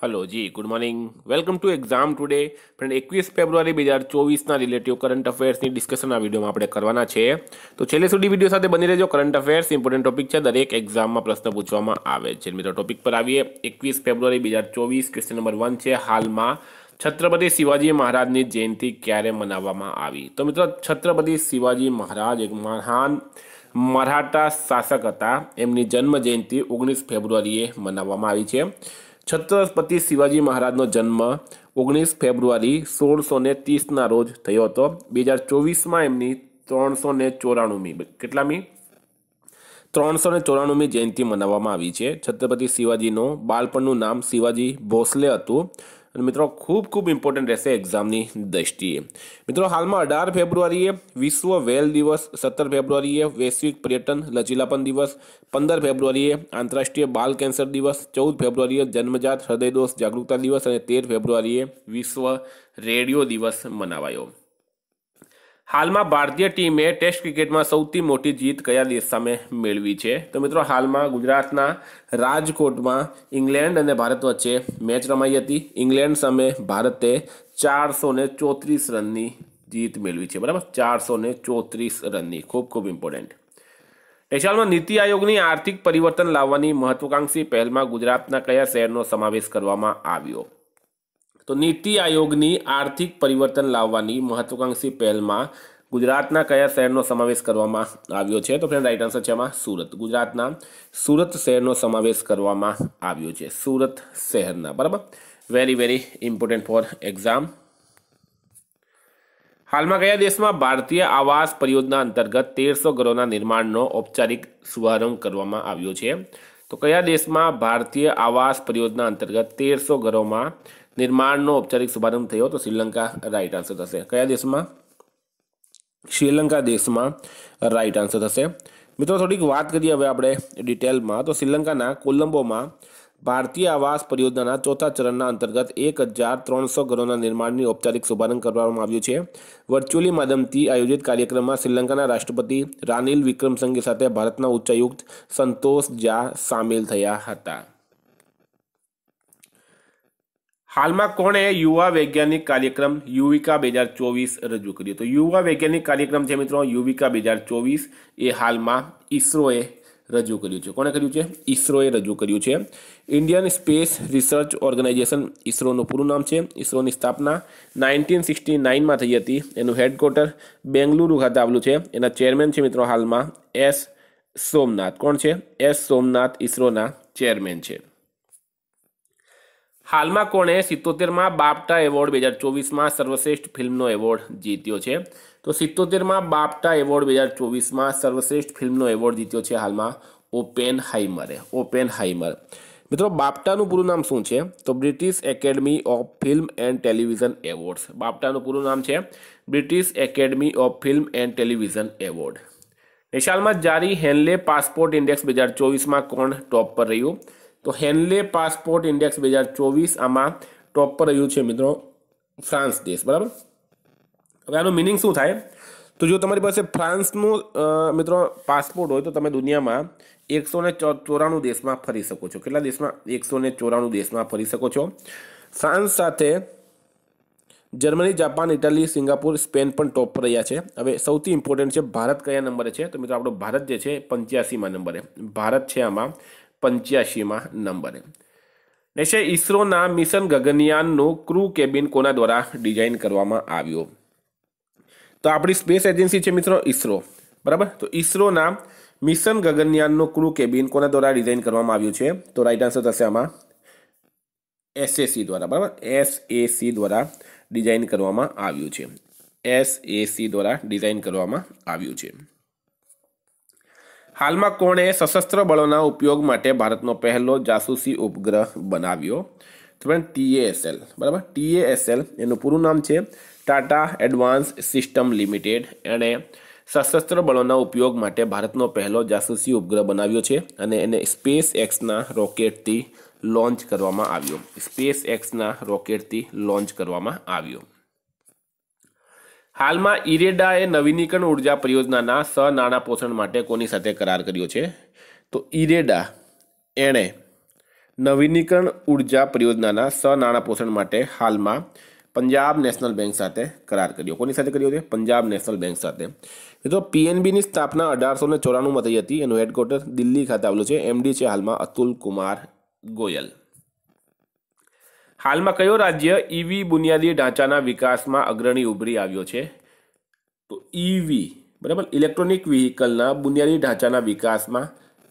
hello ji good morning welcome to exam today friend એકવીસ ફેબ્રુઆરી બે હજાર ચોવીસના રિલેટિવ કરંટ અફેર્સની ડિસ્કશન આ વિડીયોમાં આપણે કરવાના છે તો છેલ્લે સુધી વિડીયો સાથે બની રહેજો કરંટ અફેર્સ ઇમ્પોર્ટન્ટ ટોપિક છે દરેક એક્ઝામમાં પ્રશ્ન પૂછવામાં આવે છે મિત્રો ટોપિક પર આવીએ એકવીસ ફેબ્રુઆરી બે હજાર ચોવીસ ક્વેશ્ચન નંબર વન છે હાલમાં છત્રપતિ શિવાજી મહારાજની જયંતિ ક્યારે મનાવવામાં આવી તો મિત્રો છત્રપતિ શિવાજી મહારાજ એક મહાન મરાઠા શાસક હતા એમની જન્મ જયંતિ ઓગણીસ ફેબ્રુઆરીએ મનાવવામાં આવી છે છત્રપતિ શિવાજી મહારાજનો જન્મ ઓગણીસ ફેબ્રુઆરી સોળસો ને ત્રીસના રોજ થયો હતો બે હજાર ચોવીસમાં એમની ત્રણસો ને ચોરાણુંમી કેટલામી ત્રણસો ને ચોરાણુંમી જયંતિ મનાવવામાં આવી છે છત્રપતિ શિવાજીનું બાળપણનું નામ શિવાજી ભોસલે હતું અને મિત્રો ખૂબ ખૂબ ઇમ્પોર્ટન્ટ રહેશે એક્ઝામની દ્રષ્ટિએ મિત્રો હાલમાં અઢાર ફેબ્રુઆરીએ વિશ્વ વેલ દિવસ સત્તર ફેબ્રુઆરીએ વૈશ્વિક પર્યટન લચીલાપન દિવસ પંદર ફેબ્રુઆરીએ આંતરરાષ્ટ્રીય બાલ કેન્સર દિવસ ચૌદ ફેબ્રુઆરીએ જન્મજાત હૃદયદોષ જાગૃતતા દિવસ અને તેર ફેબ્રુઆરીએ વિશ્વ રેડિયો દિવસ મનાવાયો હાલમાં ભારતીય ટીમે ટેસ્ટ ક્રિકેટમાં સૌથી મોટી જીત કયા દેશ સામે મેળવી છે તો મિત્રો હાલમાં ગુજરાતના રાજકોટમાં ઇંગ્લેન્ડ અને ભારત વચ્ચે મેચ રમાઈ હતી ઇંગ્લેન્ડ સામે ભારતે ચારસો ને ચોત્રીસ રનની જીત મેળવી છે બરાબર ચારસો ને ચોત્રીસ રનની ખૂબ ખૂબ ઇમ્પોર્ટન્ટ ટેશાલમાં નીતિ આયોગની આર્થિક પરિવર્તન લાવવાની મહત્વાકાંક્ષી પહેલમાં ગુજરાતના કયા શહેરનો સમાવેશ કરવામાં આવ્યો તો નીતિ આયોગની આર્થિક પરિવર્તન લાવવાની મહત્વાકાંક્ષી પહેલમાં ગુજરાતના કયા શહેરનો સમાવેશ કરવામાં આવ્યો છે તો ફ્રેન્ડ રાઈટ આન્સર છે એમાં સુરત ગુજરાતના સુરત શહેરનો સમાવેશ કરવામાં આવ્યો છે સુરત શહેરના બરાબર very very important for exam હાલમાં કયા દેશમાં ભારતીય આવાસ પરિયોજના અંતર્ગત તેરસો ઘરોના નિર્માણનો ઔપચારિક શુભારંભ કરવામાં આવ્યો છે તો કયા દેશમાં ભારતીય આવાસ પરિયોજના અંતર્ગત તેરસો ઘરોમાં નિર્માણનો ઔપચારિક શુભારંભ થયો તો શ્રીલંકા રાઇટ આન્સર થશે કયા દેશમાં શ્રીલંકા દેશમાં રાઇટ આન્સર થશે મિત્રો થોડીક વાત કરીએ હવે આપણે ડિટેલમાં તો શ્રીલંકાના કોલંબોમાં ભારતીય આવાસ પરિયોજનાના ચોથા ચરણના અંતર્ગત એક હજાર ત્રણસો ઘરોના નિર્માણની ઔપચારિક શુભારંભ કરવામાં આવ્યો છે વર્ચ્યુઅલી માધ્યમથી આયોજિત કાર્યક્રમમાં શ્રીલંકાના રાષ્ટ્રપતિ રાનિલ વિક્રમસંઘે સાથે ભારતના ઉચ્ચાયુક્ત સંતોષ ઝા સામેલ થયા હતા હાલમાં કોણે યુવા વૈજ્ઞાનિક કાર્યક્રમ યુવિકા બે હજાર ચોવીસ રજૂ કર્યો તો યુવા વૈજ્ઞાનિક કાર્યક્રમ છે મિત્રો યુવિકા બે હજાર ચોવીસ એ હાલમાં ઇસરોએ રજૂ કર્યું છે કોણે કર્યું છે ઇસરોએ રજૂ કર્યું છે ઇન્ડિયન સ્પેસ રિસર્ચ ઓર્ગેનાઇઝેશન ઇસરોનું પૂરું નામ છે ઇસરોની સ્થાપના નાઇન્ટીન સિક્સટી નાઇનમાં થઈ હતી એનું હેડક્વાર્ટર બેંગલુરુ ખાતે આવેલું છે એના ચેરમેન છે મિત્રો હાલમાં એસ સોમનાથ કોણ છે એસ સોમનાથ ઇસરોના ચેરમેન છે હાલમાં કોણે સિત્તોતેરમાં બાપટા એવોર્ડ બે હજાર ચોવીસમાં સર્વશ્રેષ્ઠ ફિલ્મનો એવોર્ડ જીત્યો છે તો સિત્તોતેરમાં બાપટા એવોર્ડ બે હજાર ચોવીસમાં સર્વશ્રેષ્ઠ ફિલ્મનો એવોર્ડ જીત્યો છે હાલમાં ઓપેન હાઈમરે ઓપેન હાઈમર મિત્રો બાપટાનું પૂરું નામ શું છે તો British academy of film and television awards બાપટાનું પૂરું નામ છે British academy of film and television award નિશાલમાં જારી હેનલે પાસપોર્ટ ઇન્ડેક્સ બે હજાર ચોવીસમાં કોણ ટોપ પર રહ્યું તો હેનલે પાસપોર્ટ ઇન્ડેક્સ બે હજાર ચોવીસ આમાં ટોપ પર રહ્યું છે મિત્રો ફ્રાન્સ દેશ બરાબર હવે આનું મિનિંગ શું થાય તો જો તમારી પાસે ફ્રાન્સનું મિત્રો પાસપોર્ટ હોય તો તમે દુનિયામાં એકસો ને ચોરાણું દેશમાં ફરી શકો છો કેટલા દેશમાં એકસો ને ચોરાણું દેશમાં ફરી શકો છો ફ્રાન્સ સાથે Germany Japan Italy Singapore Spain પણ ટોપ પર રહ્યા છે હવે સૌથી ઇમ્પોર્ટન્ટ છે ભારત કયા નંબરે છે તો મિત્રો આપણો ભારત જે છે પંચ્યાસીમાં નંબરે ભારત છે આમાં પંચ્યાસીમાં નંબરે રહેશે ઇસરોના મિશન ગગનયાનનું ક્રૂ કેબિન કોના દ્વારા ડિઝાઇન કરવામાં આવ્યો તો આપણી સ્પેસ એજન્સી છે મિત્રો ઇસરો બરાબર તો ઇસરોના મિશન ગગનયાનનું ક્રૂ કેબિન કોના દ્વારા ડિઝાઇન કરવામાં આવ્યું છે તો રાઈટ આન્સર થશે આમાં એસએસી દ્વારા બરાબર એસએસી દ્વારા ડિઝાઇન કરવામાં આવ્યું છે એસએસી દ્વારા ડિઝાઇન કરવામાં આવ્યું છે હાલમાં કોણે સશસ્ત્ર બળોના ઉપયોગ માટે ભારતનો પહેલો જાસૂસી ઉપગ્રહ બનાવ્યો તો ફ્રેન્ડ ટીએએસએલ બરાબર ટીએએસએલ એનું પૂરું નામ છે ટાટા એડવાન્સ સિસ્ટમ લિમિટેડ એણે સશસ્ત્ર બળોના ઉપયોગ માટે ભારતનો પહેલો જાસૂસી ઉપગ્રહ બનાવ્યો છે અને એને સ્પેસ એક્સના રોકેટથી લોન્ચ કરવામાં આવ્યો સ્પેસ એક્સના રોકેટથી લોન્ચ કરવામાં આવ્યો હાલમાં ઇરેડાએ નવીનીકરણ ઉર્જા પરિયોજનાના નાણાં પોષણ માટે કોની સાથે કરાર કર્યો છે તો ઇરેડા એણે નવીનીકરણ ઉર્જા પરિયોજનાના નાણાં પોષણ માટે હાલમાં પંજાબ નેશનલ બેંક સાથે કરાર કર્યો કોની સાથે કર્યો છે પંજાબ નેશનલ બેંક સાથે મિત્રો પીએનબીની સ્થાપના અઢારસો ને ચોરાણુંમાં થઈ હતી એનું હેડક્વાર્ટર દિલ્હી ખાતે આવેલું છે એમડી છે હાલમાં અતુલ કુમાર ગોયલ હાલમાં કયો રાજ્ય ઈવી બુનિયાદી ઢાંચાના વિકાસમાં અગ્રણી ઉભરી આવ્યો છે તો ઈવી બરાબર ઇલેક્ટ્રોનિક વ્હીકલના બુનિયાદી ઢાંચાના વિકાસમાં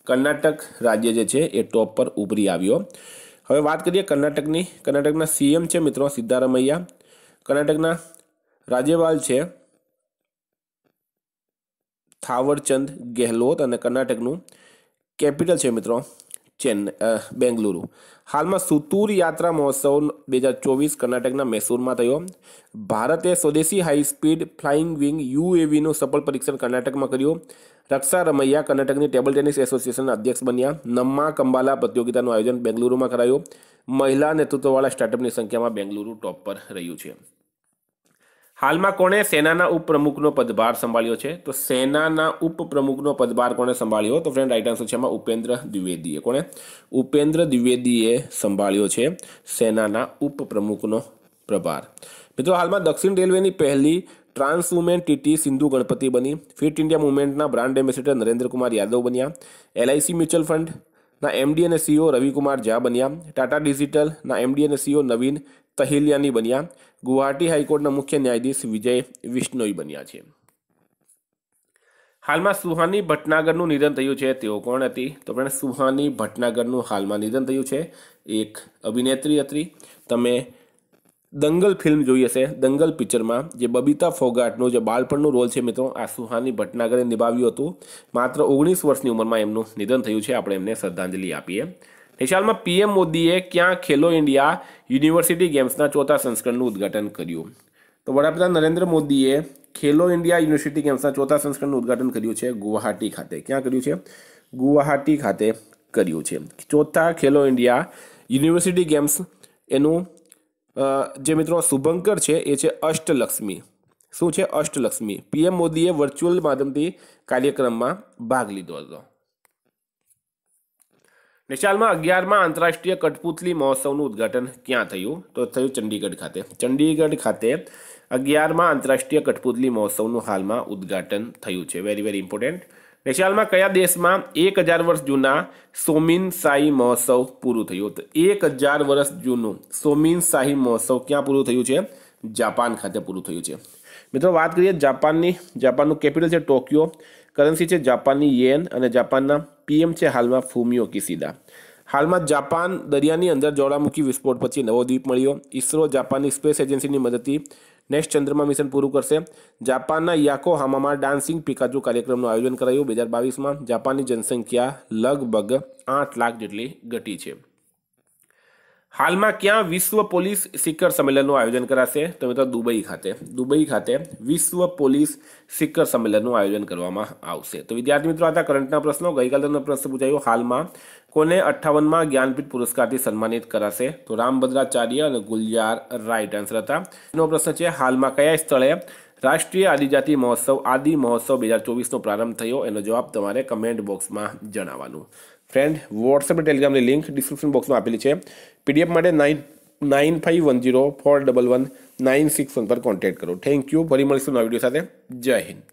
કર્ણાટક રાજ્ય જે છે એ ટોપ પર ઉભરી આવ્યો હવે વાત કરીએ કર્ણાટકની કર્ણાટકના સીએમ છે મિત્રો સિદ્ધારમૈયા કર્ણાટકના રાજ્યપાલ છે થાવરચંદ ગેહલોત અને કર્ણાટકનું કેપિટલ છે મિત્રો ચેન્નઈ બેંગલુરુ હાલમાં સુતૂર યાત્રા મહોત્સવ બે હજાર ચોવીસ કર્ણાટકના મૈસૂરમાં થયો ભારતે સ્વદેશી હાઈ સ્પીડ ફ્લાઇંગ વિંગ યુએવીનું સફળ પરીક્ષણ કર્ણાટકમાં કર્યું રક્ષા રમૈયા કર્ણાટકની ટેબલ ટેનિસ એસોસિએશનના અધ્યક્ષ બન્યા નમ્મા કંબાલા પ્રતિયોગિતાનું આયોજન બેંગલુરુમાં કરાયું મહિલા નેતૃત્વવાળા સ્ટાર્ટઅપની સંખ્યામાં બેંગલુરુ ટોપ પર રહ્યું છે હાલમાં કોણે સેનાના ઉપપ્રમુખનો પદભાર સંભાળ્યો છે તો સેનાના ઉપપ્રમુખનો પદભાર કોણે સંભાળ્યો તો ફ્રેન્ડ રાઈટ આન્સર છે એમાં ઉપેન્દ્ર દ્વિવેદીએ કોણે ઉપેન્દ્ર દ્વિવેદીએ સંભાળ્યો છે સેનાના ઉપપ્રમુખનો પ્રભાર મિત્રો હાલમાં દક્ષિણ રેલવેની પહેલી trans women TT Sindhu Ganapathi બની ફિટ ઇન્ડિયા મુવમેન્ટના બ્રાન્ડ એમ્બેસેડર નરેન્દ્ર યાદવ બન્યા એલઆઈસી મ્યુચ્યુઅલ ફંડના એમડી અને સીઓ e રવિકુમાર ઝા બન્યા ટાટા ડિજિટલના એમડી અને સીઓ e નવીન તહેલિયાની બન્યા ગુવાહાટી હાઈકોર્ટના મુખ્ય ન્યાયાધીશ વિજય વિષ્ણોઈ બન્યા છે હાલમાં સુહાની ભટનાગરનું નિધન થયું છે તેઓ કોણ હતી તો પણ સુહાની ભટનાગરનું હાલમાં નિધન થયું છે એક અભિનેત્રી હતી તમે દંગલ ફિલ્મ જોઈ હશે દંગલ પિક્ચરમાં જે બબીતા ફોગાટનો જે બાળપણનો રોલ છે મિત્રો આ સુહાની ભટનાગરે નિભાવ્યું હતું માત્ર ઓગણીસ વર્ષની ઉંમરમાં એમનું નિધન થયું છે આપણે એમને શ્રદ્ધાંજલિ આપીએ વિશાલમાં પીએમ મોદીએ ક્યાં ખેલો ઇન્ડિયા યુનિવર્સિટી ગેમ્સના ચોથા સંસ્કરણનું ઉદઘાટન કર્યું તો વડાપ્રધાન નરેન્દ્ર મોદીએ ખેલો ઇન્ડિયા યુનિવર્સિટી ગેમ્સના ચોથા સંસ્કરણનું ઉદઘાટન કર્યું છે ગુવાહાટી ખાતે ક્યાં કર્યું છે ગુવાહાટી ખાતે કર્યું છે ચોથા ખેલો ઇન્ડિયા યુનિવર્સિટી ગેમ્સ એનું જે મિત્રો શુભંકર છે એ છે અષ્ટલક્ષ્મી શું છે અષ્ટલક્ષ્મી પીએમ મોદીએ વર્ચ્યુઅલ માધ્યમથી કાર્યક્રમમાં ભાગ લીધો હતો નિશાલમાં અગિયારમાં આંતરરાષ્ટ્રીય કઠપૂતલી મહોત્સવનું ઉદ્ઘાટન ક્યાં થયું તો થયું ચંડીગઢ ખાતે ચંડીગઢ ખાતે અગિયારમાં આંતરરાષ્ટ્રીય કઠપૂતલી મહોત્સવનું હાલમાં ઉદ્ઘાટન થયું છે વેરી વેરી ઇમ્પોર્ટન્ટ નિશાલમાં કયા દેશમાં એક હજાર વર્ષ જૂના સોમીન શાહી મહોત્સવ પૂરું થયું તો એક હજાર વર્ષ જૂનું સોમીન શાહી મહોત્સવ ક્યાં પૂરું થયું છે જાપાન ખાતે પૂરું થયું છે મિત્રો વાત કરીએ જાપાનની જાપાનનું કેપિટલ છે ટોક્યો કરન્સી છે જાપાનની યેન અને જાપાનના પીએમ છે હાલમાં ફુમિયો કિસિદા હાલમાં જાપાન દરિયાની અંદર જ્વાળામુખી વિસ્ફોટ પછી નવો દ્વીપ મળ્યો ઇસરો જાપાનની સ્પેસ એજન્સીની મદદથી નેક્સ્ટ ચંદ્રમા મિશન પૂરું કરશે જાપાનના યાકોહામામાં ડાન્સિંગ પિકાચુ કાર્યક્રમનું આયોજન કરાયું બે હજાર બાવીસમાં જાપાનની જનસંખ્યા લગભગ આઠ લાખ જેટલી ઘટી છે હાલમાં ક્યાં વિશ્વ પોલીસ શિખર સંમેલનનું આયોજન કરાશે તો મિત્રો દુબઈ ખાતે દુબઈ ખાતે વિશ્વ પોલીસ શિખર સંમેલનનું આયોજન કરવામાં આવશે તો વિદ્યાર્થી મિત્રો આ કરંટના પ્રશ્નો ગઈકાલે તમને પ્રશ્ન પૂછાયો હાલમાં કોને અઠ્ઠાવનમાં જ્ઞાનપીઠ પુરસ્કારથી સન્માનિત કરાશે તો રામભદ્રાચાર્ય અને ગુલજાર રાઇટ આન્સર હતા એનો પ્રશ્ન છે હાલમાં કયા સ્થળે રાષ્ટ્રીય આદિજાતિ મહોત્સવ આદિ મહોત્સવ બે હજાર ચોવીસનો પ્રારંભ થયો એનો જવાબ તમારે કમેન્ટ બોક્સમાં જણાવવાનું ફ્રેન્ડ વોટ્સએપ ટેલિગ્રામની લિંક ડિસ્ક્રિપ્શન બોક્સમાં આપેલી છે પીડીએફ માટે nine nine five one zero four double one nine six one પર કોન્ટેક્ટ કરો થેન્ક યુ ફરી મળીશું નવા વિડીયો સાથે જય હિન્દ